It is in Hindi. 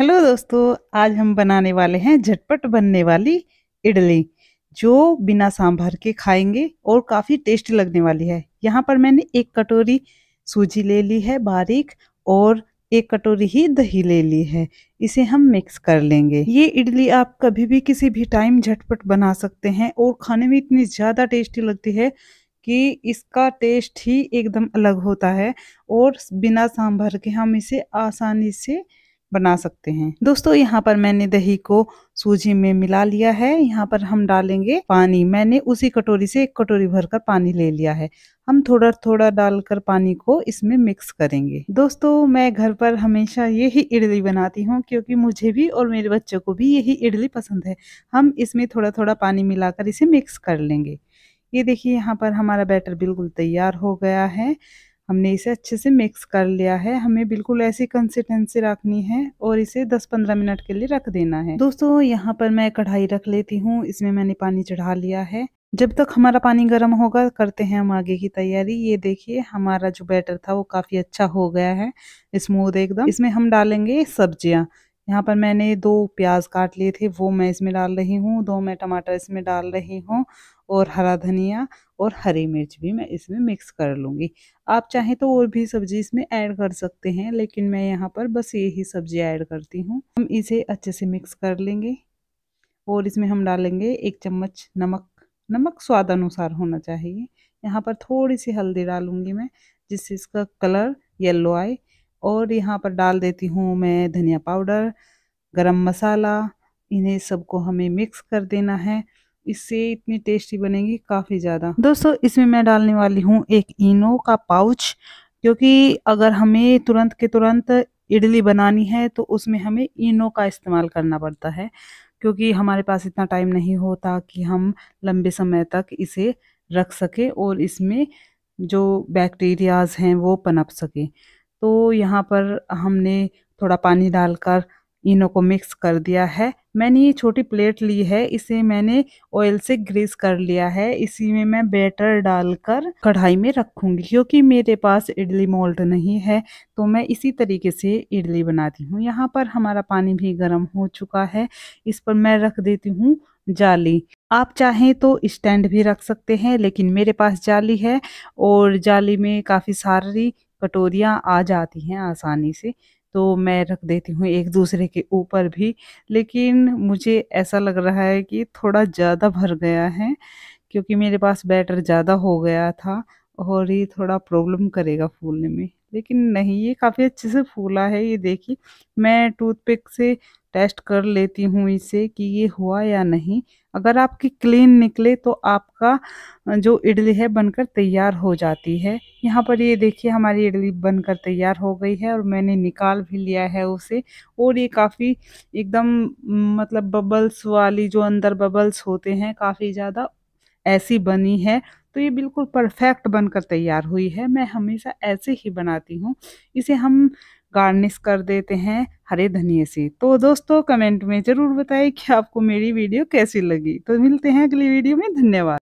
हेलो दोस्तों आज हम बनाने वाले हैं झटपट बनने वाली इडली जो बिना सांभर के खाएंगे और काफ़ी टेस्टी लगने वाली है यहाँ पर मैंने एक कटोरी सूजी ले ली है बारीक और एक कटोरी ही दही ले ली है इसे हम मिक्स कर लेंगे ये इडली आप कभी भी किसी भी टाइम झटपट बना सकते हैं और खाने में इतनी ज़्यादा टेस्टी लगती है कि इसका टेस्ट ही एकदम अलग होता है और बिना सांभर के हम इसे आसानी से बना सकते हैं दोस्तों यहाँ पर मैंने दही को सूजी में मिला लिया है यहाँ पर हम डालेंगे पानी मैंने उसी कटोरी से एक कटोरी भरकर पानी ले लिया है हम थोड़ा थोड़ा डालकर पानी को इसमें मिक्स करेंगे दोस्तों मैं घर पर हमेशा यही इडली बनाती हूँ क्योंकि मुझे भी और मेरे बच्चों को भी यही इडली पसंद है हम इसमें थोड़ा थोड़ा पानी मिलाकर इसे मिक्स कर लेंगे ये देखिए यहाँ पर हमारा बैटर बिल्कुल तैयार हो गया है हमने इसे अच्छे से मिक्स कर लिया है हमें बिल्कुल ऐसी कंसिस्टेंसी रखनी है और इसे 10-15 मिनट के लिए रख देना है दोस्तों यहाँ पर मैं कढ़ाई रख लेती हूँ इसमें मैंने पानी चढ़ा लिया है जब तक हमारा पानी गर्म होगा करते हैं हम आगे की तैयारी ये देखिए हमारा जो बैटर था वो काफ़ी अच्छा हो गया है स्मूद एकदम इसमें हम डालेंगे सब्जियाँ यहाँ पर मैंने दो प्याज काट लिए थे वो मैं इसमें डाल रही हूँ दो मैं टमाटर इसमें डाल रही हूँ और हरा धनिया और हरी मिर्च भी मैं इसमें मिक्स कर लूँगी आप चाहें तो और भी सब्जी इसमें ऐड कर सकते हैं लेकिन मैं यहाँ पर बस यही सब्जी ऐड करती हूँ हम इसे अच्छे से मिक्स कर लेंगे और इसमें हम डालेंगे एक चम्मच नमक नमक स्वाद अनुसार होना चाहिए यहाँ पर थोड़ी सी हल्दी डालूंगी मैं जिससे इसका कलर येलो आए और यहाँ पर डाल देती हूँ मैं धनिया पाउडर गरम मसाला इन्हें सबको हमें मिक्स कर देना है इससे इतनी टेस्टी बनेगी काफ़ी ज़्यादा दोस्तों इसमें मैं डालने वाली हूँ एक इनो का पाउच क्योंकि अगर हमें तुरंत के तुरंत इडली बनानी है तो उसमें हमें इनो का इस्तेमाल करना पड़ता है क्योंकि हमारे पास इतना टाइम नहीं होता कि हम लंबे समय तक इसे रख सके और इसमें जो बैक्टीरियाज हैं वो पनप सके तो यहाँ पर हमने थोड़ा पानी डालकर इनों को मिक्स कर दिया है मैंने ये छोटी प्लेट ली है इसे मैंने ऑयल से ग्रीस कर लिया है इसी में मैं बैटर डालकर कढ़ाई में रखूंगी क्योंकि मेरे पास इडली मोल्ड नहीं है तो मैं इसी तरीके से इडली बनाती हूँ यहाँ पर हमारा पानी भी गर्म हो चुका है इस पर मैं रख देती हूँ जाली आप चाहें तो स्टैंड भी रख सकते हैं लेकिन मेरे पास जाली है और जाली में काफ़ी सारी कटोरियाँ आ जाती हैं आसानी से तो मैं रख देती हूँ एक दूसरे के ऊपर भी लेकिन मुझे ऐसा लग रहा है कि थोड़ा ज़्यादा भर गया है क्योंकि मेरे पास बैटर ज़्यादा हो गया था और ये थोड़ा प्रॉब्लम करेगा फूलने में लेकिन नहीं ये काफ़ी अच्छे से फूला है ये देखिए मैं टूथपिक से टेस्ट कर लेती हूँ इसे कि ये हुआ या नहीं अगर आपकी क्लीन निकले तो आपका जो इडली है बनकर तैयार हो जाती है यहाँ पर ये देखिए हमारी इडली बनकर तैयार हो गई है और मैंने निकाल भी लिया है उसे और ये काफ़ी एकदम मतलब बबल्स वाली जो अंदर बबल्स होते हैं काफ़ी ज़्यादा ऐसी बनी है तो ये बिल्कुल परफेक्ट बनकर तैयार हुई है मैं हमेशा ऐसे ही बनाती हूँ इसे हम गार्निश कर देते हैं हरे धनिए से तो दोस्तों कमेंट में ज़रूर बताएं कि आपको मेरी वीडियो कैसी लगी तो मिलते हैं अगली वीडियो में धन्यवाद